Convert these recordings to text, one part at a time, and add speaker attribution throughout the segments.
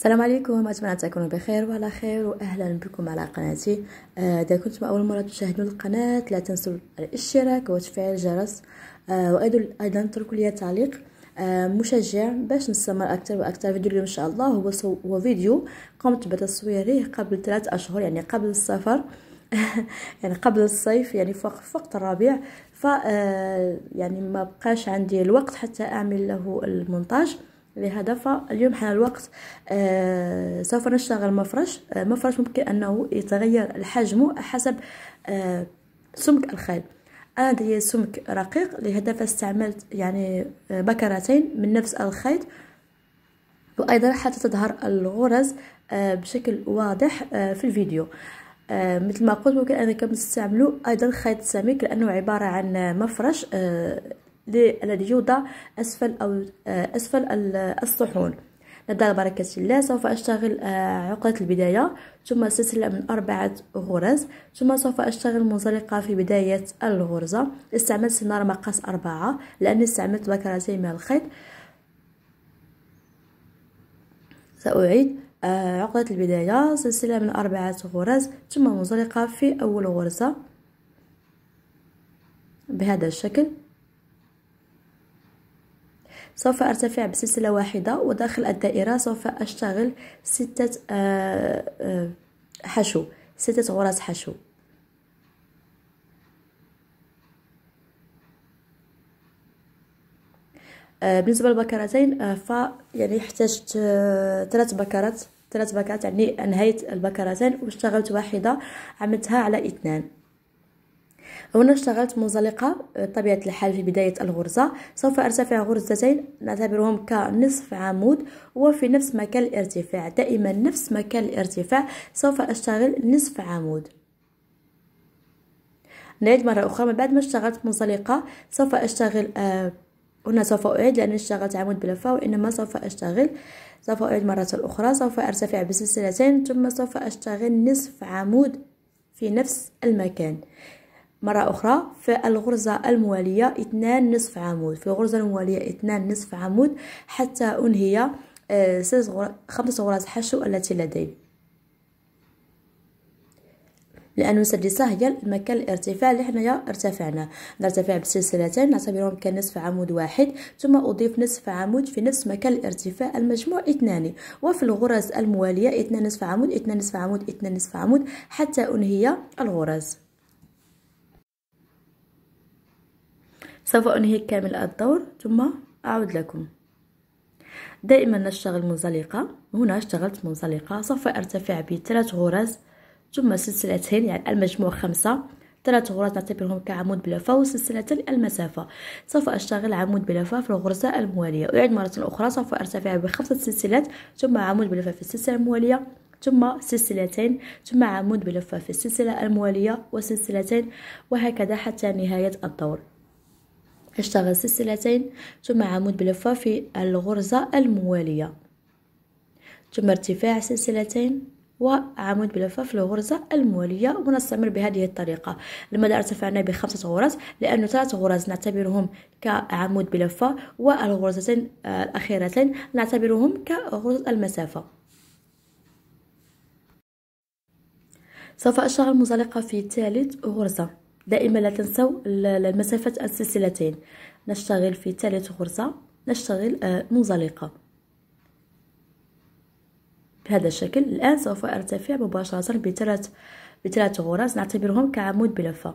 Speaker 1: السلام عليكم اتمنى تكونوا بخير وعلى خير واهلا بكم على قناتي آه، اذا كنتم اول مره تشاهدون القناه لا تنسوا الاشتراك وتفعيل الجرس آه، وايضا ايضا اتركوا لي تعليق آه، مشجع باش نستمر اكثر واكثر فيديو اليوم ان شاء الله هو سو... هو فيديو قمت بتصويره قبل ثلاث اشهر يعني قبل السفر يعني قبل الصيف يعني فوق وقت الربيع ف يعني ما بقاش عندي الوقت حتى اعمل له المونتاج لهذا فاليوم حان الوقت آه، سوف نشتغل مفرش آه، مفرش ممكن انه يتغير الحجم حسب آه، سمك الخيل انا دي سمك رقيق لهذا فاستعملت يعني بكرتين من نفس الخيط وايضا حتى تظهر الغرز بشكل واضح في الفيديو مثل ما قلت ممكن انكم تستعملوا ايضا خيط سميك لانه عباره عن مفرش الذي يوضع أسفل أو آه، أسفل آه، الصحون لدى بركة الله سوف أشتغل آه، عقدة البداية ثم سلسلة من أربعة غرز ثم سوف أشتغل منزلقة في بداية الغرزة استعملت سنار مقاس أربعة لأني استعملت بكرتين من الخيط سأعيد عقدة البداية سلسلة من أربعة غرز ثم منزلقة في أول غرزة بهذا الشكل سوف أرتفع بسلسلة واحدة وداخل الدائرة سوف أشتغل ستة آه، آه، حشو ستة غرز حشو آه، بالنسبه للبكرتين ف يعني احتجت ثلاث بكرات ثلاث بكرات يعني انهيت البكرتين واشتغلت واحده عملتها على اثنان هنا اشتغلت منزلقة بطبيعة آه، الحال في بداية الغرزة سوف أرتفع غرزتين نعتبرهم كنصف عمود وفي نفس مكان الارتفاع دائما نفس مكان الارتفاع سوف أشتغل نصف عمود نعيد مرة أخرى من بعد ما اشتغلت منزلقة سوف أشتغل آه هنا سوف أعيد لأن اشتغلت عمود بلفة وإنما سوف أشتغل سوف أعيد مرة أخرى سوف أرتفع بسلسلتين ثم سوف أشتغل نصف عمود في نفس المكان مرة أخرى في الغرزة الموالية اثنان نصف عمود في الغرزة الموالية اثنان نصف عمود حتى أنهي آه، خمس غرز حشو التي لدي لأن سدسة هي مكان الارتفاع اللي حنايا ارتفعناه نرتفع بسلسلتين نعتبرهم كنصف عمود واحد ثم أضيف نصف عمود في نفس مكان الارتفاع المجموع اثنان وفي الغرز الموالية اثنان نصف عمود اثنان نصف عمود اثنان نصف عمود حتى أنهي الغرز سوف أنهي كامل الدور ثم أعود لكم دائما نشتغل منزلقة هنا اشتغلت منزلقة سوف أرتفع بثلاث غرز ثم سلسلتين يعني المجموع خمسة ثلاث غرز نعتبرهم كعمود بلفة وسلسلة المسافة سوف أشتغل عمود بلفة في الغرزة الموالية أعيد مرة أخرى سوف أرتفع بخمسة سلسلات ثم عمود بلفة في السلسلة الموالية ثم سلسلتين ثم عمود بلفة في السلسلة الموالية وسلسلتين وهكذا حتى نهاية الدور اشتغل سلسلتين ثم عمود بلفة في الغرزة الموالية ثم ارتفاع سلسلتين وعمود بلفة في الغرزة الموالية ونستمر بهذه الطريقة لماذا ارتفعنا بخمسة غرز لأن ثلاث غرز نعتبرهم كعمود بلفة والغرزتين آه، الأخيرتين نعتبرهم كغرز المسافة سوف أشتغل منزلقة في ثالث غرزة دائما لا تنسوا المسافة السلسلتين نشتغل في ثلاث غرزة نشتغل آه، منزلقة بهذا الشكل الآن سوف أرتفع مباشرة بثلاث بثلاث غرز نعتبرهم كعمود بلفة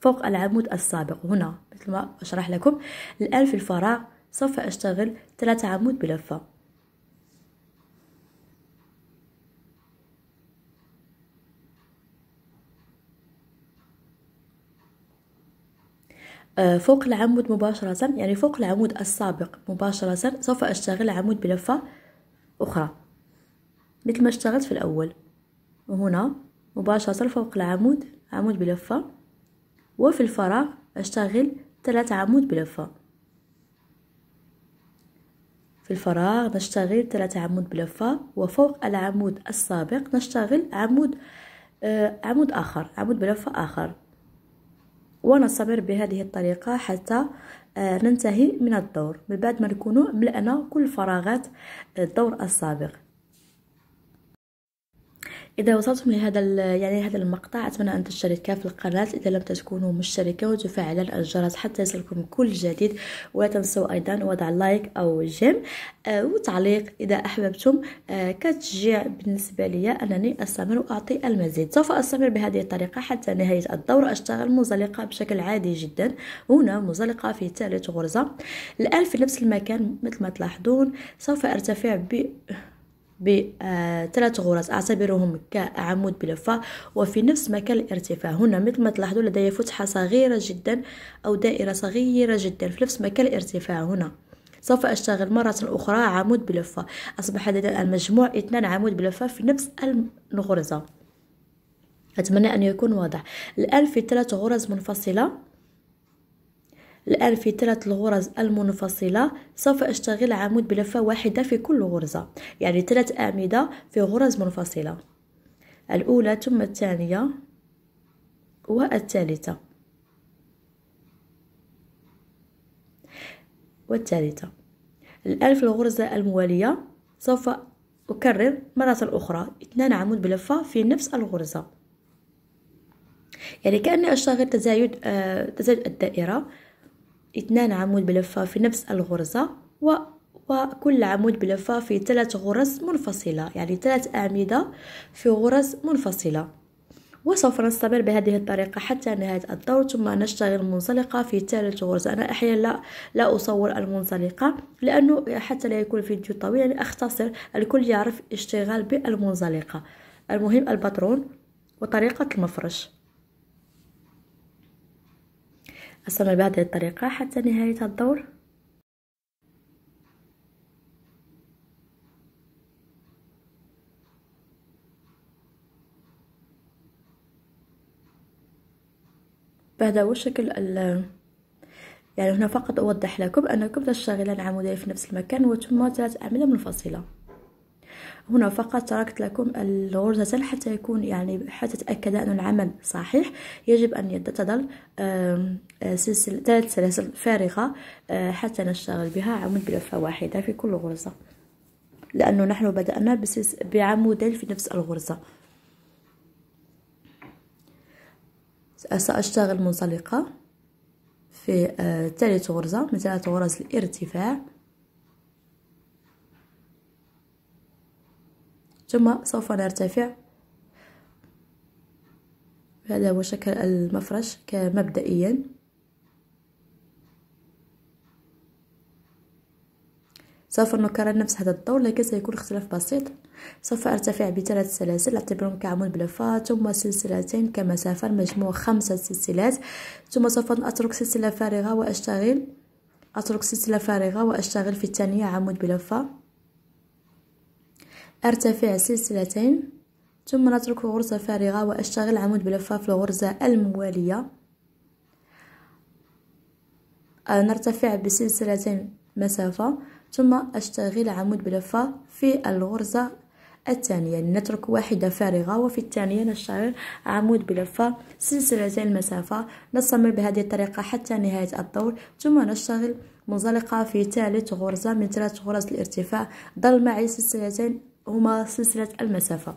Speaker 1: فوق العمود السابق هنا مثل ما أشرح لكم الآن في الفراغ سوف أشتغل ثلاث عمود بلفة آه، فوق العمود مباشرة يعني فوق العمود السابق مباشرة سوف أشتغل عمود بلفة أخرى مثل ما اشتغلت في الأول وهنا مباشرة فوق العمود عمود بلفة وفي الفراغ أشتغل ثلاثة عمود بلفة في الفراغ نشتغل ثلاثة عمود بلفة وفوق العمود السابق نشتغل عمود آه عمود آخر عمود بلفة آخر ونصبر بهذه الطريقة حتى آه، ننتهي من الدور من بعد ما نكونوا ملأنا كل فراغات الدور السابق إذا وصلتم لهذا يعني هذا المقطع أتمنى أن تشتركا في القناة إذا لم تكونوا مشتركة وتفعلا الجرس حتى يصلكم كل جديد ولا تنسوا أيضا وضع لايك أو جيم آه، وتعليق إذا أحببتم آه، كتشجيع بالنسبة لي أنني أستمر وأعطي المزيد سوف أستمر بهذه الطريقة حتى نهاية الدور أشتغل منزلقة بشكل عادي جدا هنا منزلقة في ثالث غرزة الآن في نفس المكان مثل ما تلاحظون سوف أرتفع ب بثلاث غرز أعتبرهم كعمود بلفة وفي نفس مكان الارتفاع هنا مثل ما تلاحظوا لدي فتحة صغيرة جدا أو دائرة صغيرة جدا في نفس مكان الارتفاع هنا سوف أشتغل مرة أخرى عمود بلفة أصبح لدي المجموع اثنان عمود بلفة في نفس الغرزة أتمنى أن يكون واضح الآن في ثلاث غرز منفصلة الآن في ثلاث الغرز المنفصلة سوف أشتغل عمود بلفة واحدة في كل غرزة يعني ثلاث أعمدة في غرز منفصلة الأولى ثم الثانية والثالثة والثالثة الآن في الغرزة الموالية سوف أكرر مرة أخرى اثنان عمود بلفة في نفس الغرزة يعني كأني أشتغل تزايد آه تزايد الدائرة اثنان عمود بلفة في نفس الغرزة و وكل عمود بلفة في ثلاث غرز منفصلة يعني ثلاث أعمدة في غرز منفصلة وسوف نستمر بهذه الطريقة حتى نهاية الدور ثم نشتغل منزلقة في ثالث غرزة أنا أحيانا لا, لا أصور المنزلقة لأنه حتى لا يكون الفيديو طويل يعني أختصر الكل يعرف اشتغال بالمنزلقة المهم الباترون وطريقة المفرش أستمر بهذه الطريقة حتى نهاية الدور فهذا هو الشكل يعني هنا فقط أوضح لكم أنكم تشتغلان عمودين في نفس المكان وثم ثلاث أعمدة منفصلة هنا فقط تركت لكم الغرزة حتى يكون يعني حتى تأكد أن العمل صحيح يجب أن تظل آه، سلسلة ثلاث سلاسل فارغة آه، حتى نشتغل بها عمود بلفة واحدة في كل غرزة لأنه نحن بدأنا بعمودين في نفس الغرزة سأشتغل منطلقة في آه، ثالث غرزة من ثلاث غرز الارتفاع ثم سوف نرتفع هذا هو شكل المفرش كمبدئيا سوف نكرر نفس هذا الدور لكن سيكون اختلاف بسيط سوف ارتفع بثلاث سلاسل اعتبرهم كعمود بلفة ثم سلسلتين كمسافة المجموع خمسة سلسلات ثم سوف اترك سلسلة فارغة واشتغل اترك سلسلة فارغة واشتغل في الثانية عمود بلفة أرتفع سلسلتين ثم نترك غرزة فارغة وأشتغل عمود بلفة في الغرزة الموالية آه، نرتفع بسلسلتين مسافة ثم أشتغل عمود بلفة في الغرزة الثانية نترك واحدة فارغة وفي الثانية نشتغل عمود بلفة سلسلتين مسافة نستمر بهذه الطريقة حتى نهاية الدور ثم نشتغل منزلقة في ثالث غرزة من ثلاث غرز الارتفاع ضل معي سلسلتين هما سلسلة المسافة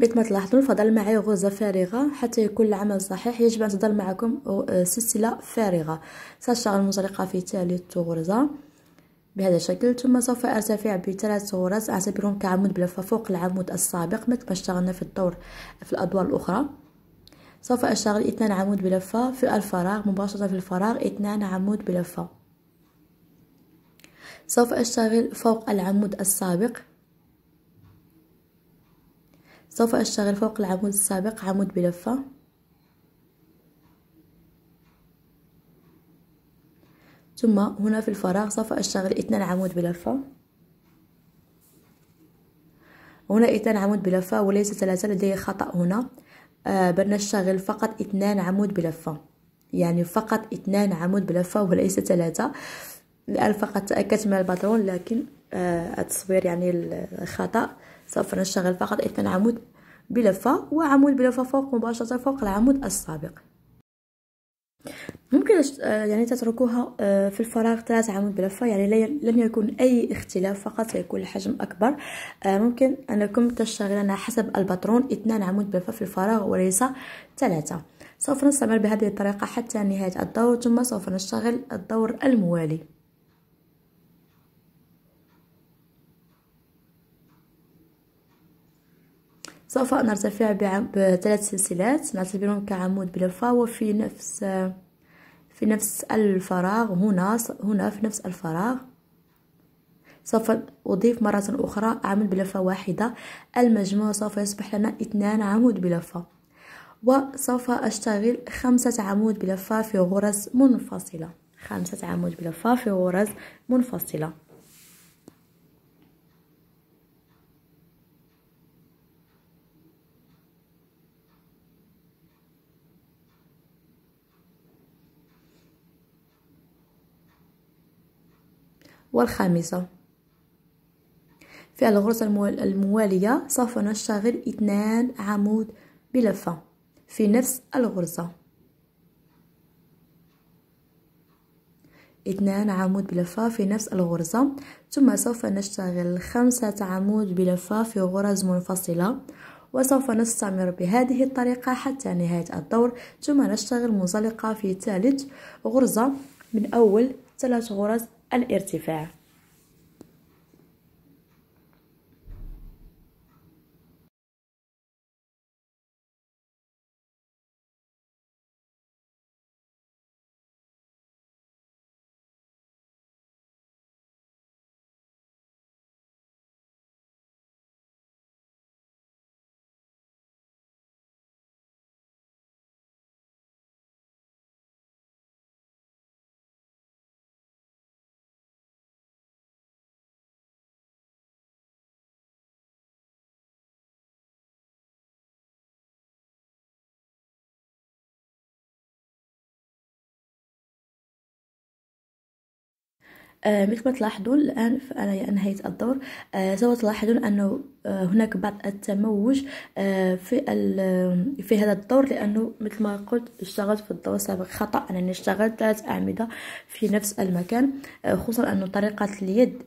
Speaker 1: بيت تلاحظون فضل معي غزة فارغه حتى يكون العمل صحيح يجب ان تظل معكم آه، سلسله فارغه ساشتغل المزرقه في تالي غرزه بهذا الشكل ثم سوف ارتفع بثلاث صورات اعتبرهم كعمود بلفة فوق العمود السابق مثل ما اشتغلنا في الدور في الادوار الاخرى سوف اشتغل اثنان عمود بلفة في الفراغ مباشرة في الفراغ اثنان عمود بلفة سوف اشتغل فوق العمود السابق سوف اشتغل فوق العمود السابق عمود بلفة ثم هنا في الفراغ سوف أشتغل اثنان عمود بلفة هنا اثنان عمود بلفة وليس ثلاثة لدي خطأ هنا آه بل نشتغل فقط اثنان عمود بلفة يعني فقط اثنان عمود بلفة وليس ثلاثة الآن فقط تأكدت من الباترون لكن آه التصوير يعني الخطأ سوف نشتغل فقط اثنان عمود بلفة وعمود بلفة فوق مباشرة فوق العمود السابق ممكن آه، يعني تتركوها آه، في الفراغ ثلاثة عمود بلفة يعني لن يكون أي اختلاف فقط سيكون الحجم أكبر آه، ممكن أنكم تشتغلن حسب الباترون اثنان عمود بلفة في الفراغ وليس ثلاثة سوف نستمر بهذه الطريقة حتى نهاية الدور ثم سوف نشتغل الدور الموالي سوف نرتفع بثلاث سلسلات نعتبرهم كعمود بلفة وفي نفس في نفس الفراغ هنا هنا في نفس الفراغ سوف أضيف مرة أخرى عمود بلفة واحدة المجموع سوف يصبح لنا اثنان عمود بلفة وسوف أشتغل خمسة عمود بلفة في غرز منفصلة خمسة عمود بلفة في غرز منفصلة والخامسة في الغرزة الموالية سوف نشتغل اثنان عمود بلفة في نفس الغرزة اثنان عمود بلفة في نفس الغرزة ثم سوف نشتغل خمسة عمود بلفة في غرز منفصلة وسوف نستمر بهذه الطريقة حتى نهاية الدور ثم نشتغل منزلقة في ثالث غرزة من أول ثلاث غرز الارتفاع آه، مثل ما تلاحظون الآن أنا أنهيت يعني الدور آه، سوف تلاحظون أنه آه، هناك بعض التموج في في هذا الدور لأنه مثل ما قلت اشتغلت في الدور السابق خطأ أنني اشتغلت ثلاث أعمدة في نفس المكان خصوصا أنه طريقة اليد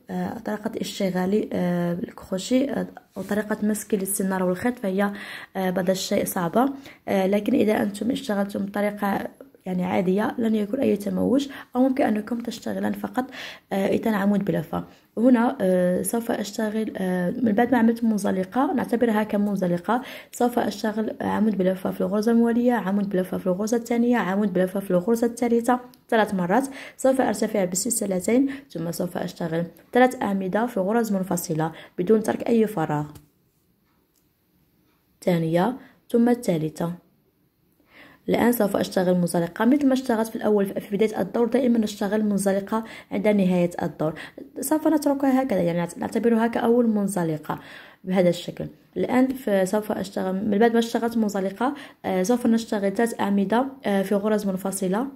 Speaker 1: طريقة اشتغالي الكروشي وطريقة مسك للسنارة والخيط فهي بعض الشيء صعبة لكن إذا أنتم اشتغلتم بطريقة يعني عادية لن يكون أي تموج أو ممكن أنكم تشتغلان فقط 2 آه، عمود بلفة هنا آه، سوف أشتغل آه، من بعد ما عملت منزلقة نعتبرها كمنزلقة سوف أشتغل عمود بلفة في الغرزة الموالية عمود بلفة في الغرزة الثانية عمود بلفة في الغرزة الثالثة ثلاث مرات سوف أرتفع بسلسلتين ثم سوف أشتغل ثلاث أعمدة في غرز منفصلة بدون ترك أي فراغ ثانية ثم الثالثة الآن سوف أشتغل منزلقة مثل ما اشتغلت في الأول في بداية الدور دائما نشتغل منزلقة عند نهاية الدور سوف نتركها هكذا يعني نعتبرها كأول منزلقة بهذا الشكل الآن سوف أشتغل من بعد ما اشتغلت منزلقة آه، سوف نشتغل ثلاث أعمدة آه، في غرز منفصلة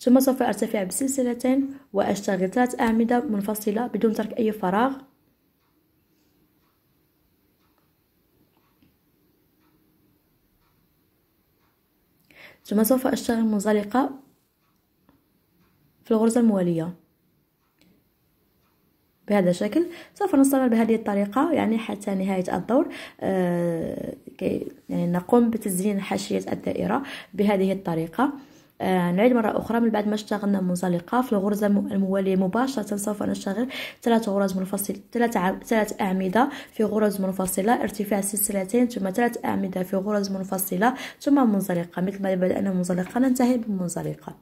Speaker 1: ثم سوف أرتفع بسلسلتين وأشتغل ثلاث أعمدة منفصلة بدون ترك أي فراغ ثم سوف أشتغل منزلقة في الغرزة الموالية بهذا الشكل سوف نستمر بهذه الطريقة يعني حتى نهاية الدور آه كي يعني نقوم بتزيين حاشية الدائرة بهذه الطريقة آه، نعيد مرة أخرى من بعد ما اشتغلنا منزلقة في الغرزة الموالية مباشرة سوف نشتغل ثلاث غرز منفصلة ثلاث أعمدة في غرز منفصلة ارتفاع سلسلتين ثم ثلاث أعمدة في غرز منفصلة ثم منزلقة مثل ما بدأنا منزلقة ننتهي بمنزلقة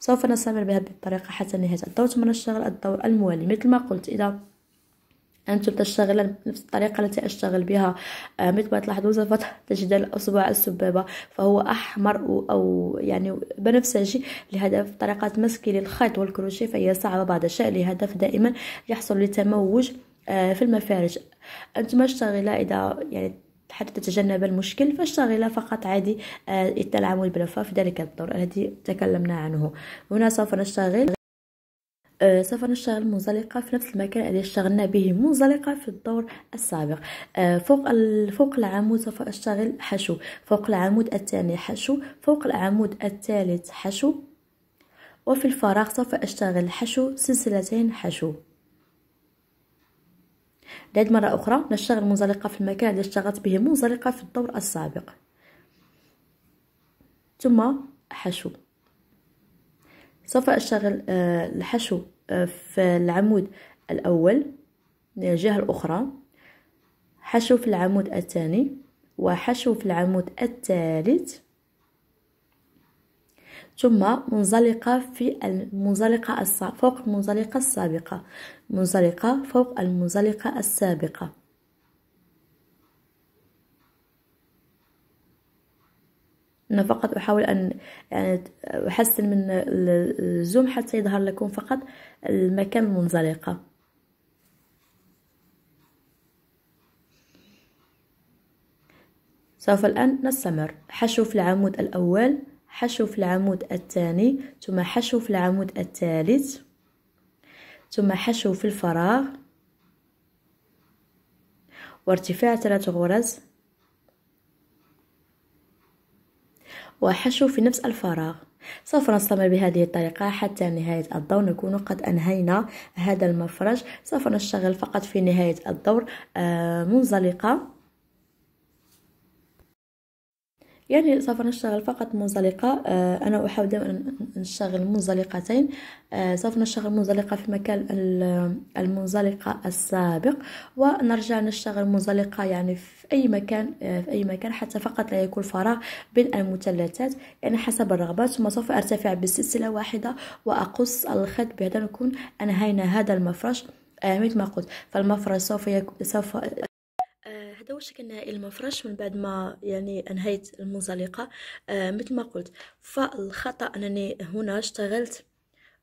Speaker 1: سوف نستمر بهذه الطريقة حتى نهاية الدور ثم نشتغل الدور الموالي مثل ما قلت إذا أنتم تشتغل بنفس الطريقة التي أشتغل بها آه، مثل ما تلاحظوا سوف تجد الأصبع السبابة فهو أحمر أو يعني بنفسجي لهدف طريقة مسكي للخيط والكروشيه فهي صعبة بعض الشيء لهدف دائما يحصل لتموج آه، في المفارج أنتم اشتغلا إذا يعني حتى تتجنب المشكل فاشتغل فقط عادي آه، التعامل بلفاف في ذلك الدور الذي تكلمنا عنه هنا سوف نشتغل أه، سوف نشتغل منزلقة في نفس المكان الذي اشتغلنا به منزلقة في الدور السابق أه، فوق فوق العمود سوف أشتغل حشو فوق العمود الثاني حشو فوق العمود الثالث حشو وفي الفراغ سوف أشتغل حشو سلسلتين حشو نعيد مرة أخرى نشتغل منزلقة في المكان الذي اشتغلت به منزلقة في الدور السابق ثم حشو سوف أشتغل آه، الحشو آه، في العمود الأول الجهة الأخرى حشو في العمود الثاني وحشو في العمود الثالث ثم منزلقة في المنزلقة فوق المنزلقة السابقة منزلقة فوق المنزلقة السابقة انا فقط احاول ان يعني احسن من الزوم حتى يظهر لكم فقط المكان المنزلقه سوف الان نستمر حشو في العمود الاول حشو في العمود الثاني ثم حشو في العمود الثالث ثم حشو في الفراغ وارتفاع ثلاث غرز وحشو في نفس الفراغ سوف نستمر بهذه الطريقة حتى نهاية الدور نكون قد أنهينا هذا المفرج سوف نشتغل فقط في نهاية الدور آه، منزلقة يعني سوف نشتغل فقط منزلقة آه، أنا أحاول دائما أن نشتغل منزلقتين آه، سوف نشتغل منزلقة في مكان المنزلقة السابق ونرجع نشتغل منزلقة يعني في أي مكان آه، في أي مكان حتى فقط لا يكون فراغ بين المثلثات يعني حسب الرغبات ثم سوف أرتفع بسلسلة واحدة وأقص الخط بهذا نكون أنهينا هذا المفرش مثل ما قلت فالمفرش سوف يكون سوف آه، هذا هو الشكل النهائي للمفرش من بعد ما يعني انهيت المنزلقه آه، مثل ما قلت فالخطا انني هنا اشتغلت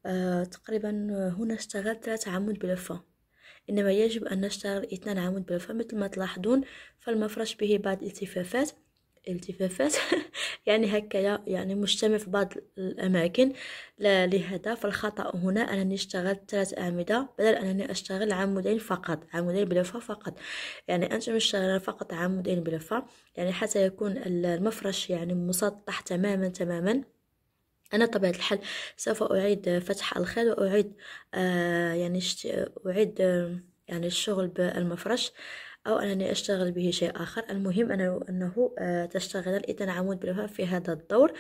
Speaker 1: آه، تقريبا هنا اشتغلت ثلاثة عمود بلفه انما يجب ان نشتغل اثنان عمود بلفه مثل ما تلاحظون فالمفرش به بعض الالتفافات التفافات يعني هكايا يعني مجتمع في بعض الأماكن لهذا فالخطأ هنا أنني اشتغلت ثلاث أعمدة بدل أنني أشتغل عمودين فقط عمودين بلفة فقط يعني أنتم مشتغل فقط عمودين بلفة يعني حتى يكون المفرش يعني مسطح تماما تماما أنا طبيعة الحال سوف أعيد فتح الخيط وأعيد آه يعني أعيد يعني الشغل بالمفرش آه أو أنني أشتغل به شيء آخر المهم أنه أنه آه، تشتغل الإثنى عمود بالوفاء في هذا الدور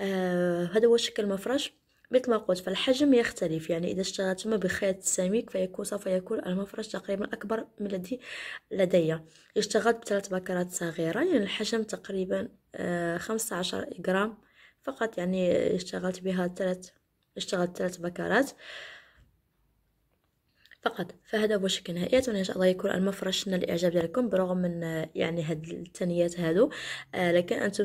Speaker 1: آه، هذا هو شكل المفرش مثل ما قلت فالحجم يختلف يعني إذا اشتغلت بخيط سميك فيكون سوف يكون المفرش تقريبا أكبر من الذي لدي اشتغلت بثلاث بكرات صغيرة يعني الحجم تقريبا آه، خمسة عشر جرام فقط يعني اشتغلت بها ثلاث اشتغلت ثلاث بكرات فقط فهذا هو شكل نهائي اتمنى ان شاء الله يكون المفرش المفرشنا الاعجاب ديالكم برغم من يعني هاد التنيات هادو آه، لكن انتم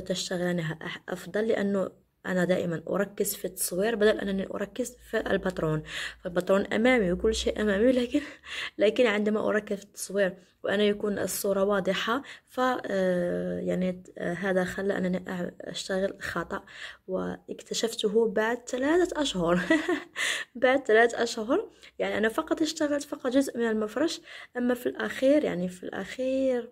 Speaker 1: تشتغلانها افضل لانه انا دائما اركز في التصوير بدل انني اركز في الباترون فالباترون امامي وكل شيء امامي لكن لكن عندما اركز في التصوير وانا يكون الصوره واضحه ف آه، يعني آه، هذا خلى انني اشتغل خطا واكتشفته بعد ثلاثه اشهر بعد ثلاثة اشهر يعني انا فقط اشتغلت فقط جزء من المفرش اما في الاخير يعني في الاخير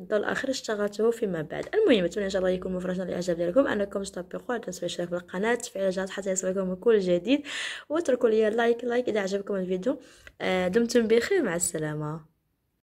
Speaker 1: الدور الاخير اشتغلته فيما بعد المهم نتمنى ان شاء الله يكون مفرجنا الاعجاب ديالكم انكم تطبقوا لا تنسوا الاشتراك في القناه تفعيل الجرس حتى يصلكم كل جديد وتركوا لي لايك لايك اذا عجبكم الفيديو آه، دمتم بخير مع السلامه